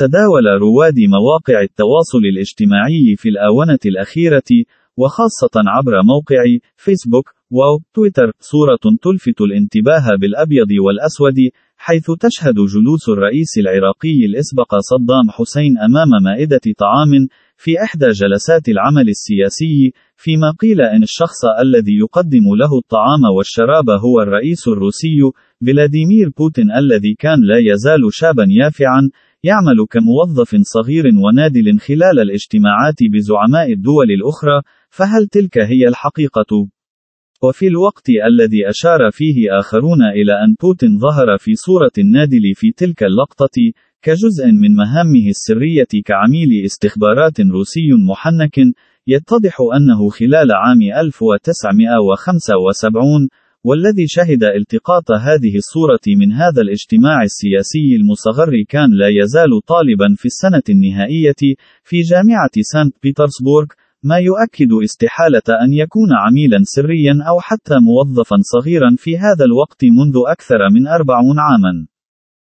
تداول رواد مواقع التواصل الاجتماعي في الآونة الأخيرة، وخاصة عبر موقع فيسبوك تويتر، صورة تلفت الانتباه بالأبيض والأسود، حيث تشهد جلوس الرئيس العراقي الإسبق صدام حسين أمام مائدة طعام في إحدى جلسات العمل السياسي، فيما قيل إن الشخص الذي يقدم له الطعام والشراب هو الرئيس الروسي فلاديمير بوتين الذي كان لا يزال شابا يافعا، يعمل كموظف صغير ونادل خلال الاجتماعات بزعماء الدول الأخرى، فهل تلك هي الحقيقة؟ وفي الوقت الذي أشار فيه آخرون إلى أن بوتين ظهر في صورة النادل في تلك اللقطة، كجزء من مهامه السرية كعميل استخبارات روسي محنك، يتضح أنه خلال عام 1975 والذي شهد التقاط هذه الصورة من هذا الاجتماع السياسي المصغر كان لا يزال طالبا في السنة النهائية في جامعة سانت بطرسبورغ، ما يؤكد استحالة أن يكون عميلا سريا أو حتى موظفا صغيرا في هذا الوقت منذ أكثر من أربعون عامًا.